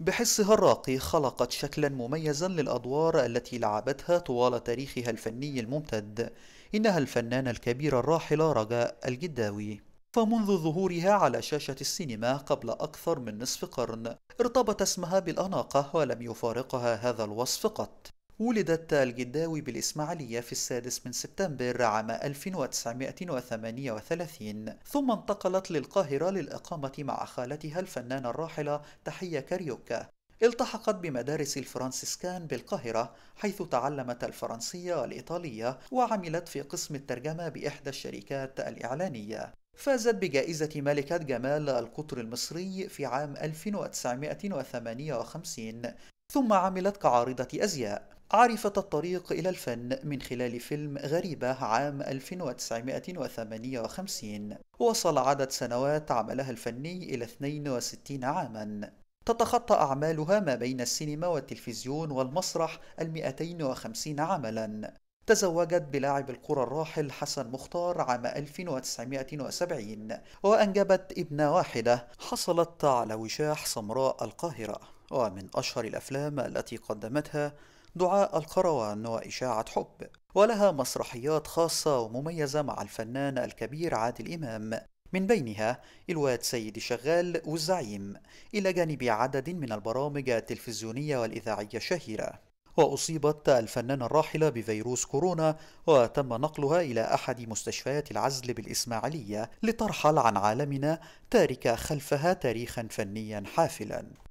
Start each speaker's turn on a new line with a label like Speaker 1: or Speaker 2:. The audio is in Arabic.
Speaker 1: بحسها الراقي خلقت شكلا مميزا للأدوار التي لعبتها طوال تاريخها الفني الممتد إنها الفنانة الكبيرة الراحلة رجاء الجداوي فمنذ ظهورها على شاشة السينما قبل أكثر من نصف قرن ارتبط اسمها بالأناقة ولم يفارقها هذا الوصف قط ولدت الجداوي بالإسماعيلية في السادس من سبتمبر عام 1938 ثم انتقلت للقاهرة للإقامة مع خالتها الفنانة الراحلة تحية كاريوكا التحقت بمدارس الفرانسيسكان بالقاهرة حيث تعلمت الفرنسية والإيطالية وعملت في قسم الترجمة بإحدى الشركات الإعلانية فازت بجائزة ملكة جمال القطر المصري في عام 1958 ثم عملت كعارضة أزياء عرفت الطريق إلى الفن من خلال فيلم غريبة عام 1958 وصل عدد سنوات عملها الفني إلى 62 عاما تتخطى أعمالها ما بين السينما والتلفزيون والمسرح ال 250 عملا تزوجت بلاعب الكرة الراحل حسن مختار عام 1970 وأنجبت ابنة واحدة حصلت على وشاح سمراء القاهرة ومن أشهر الأفلام التي قدمتها دعاء القروان وإشاعة حب ولها مسرحيات خاصة ومميزة مع الفنان الكبير عادل إمام من بينها الواد سيد شغال والزعيم إلى جانب عدد من البرامج التلفزيونية والإذاعية الشهيرة وأصيبت الفنانة الراحلة بفيروس كورونا وتم نقلها إلى أحد مستشفيات العزل بالإسماعيلية لترحل عن عالمنا تاركة خلفها تاريخا فنيا حافلا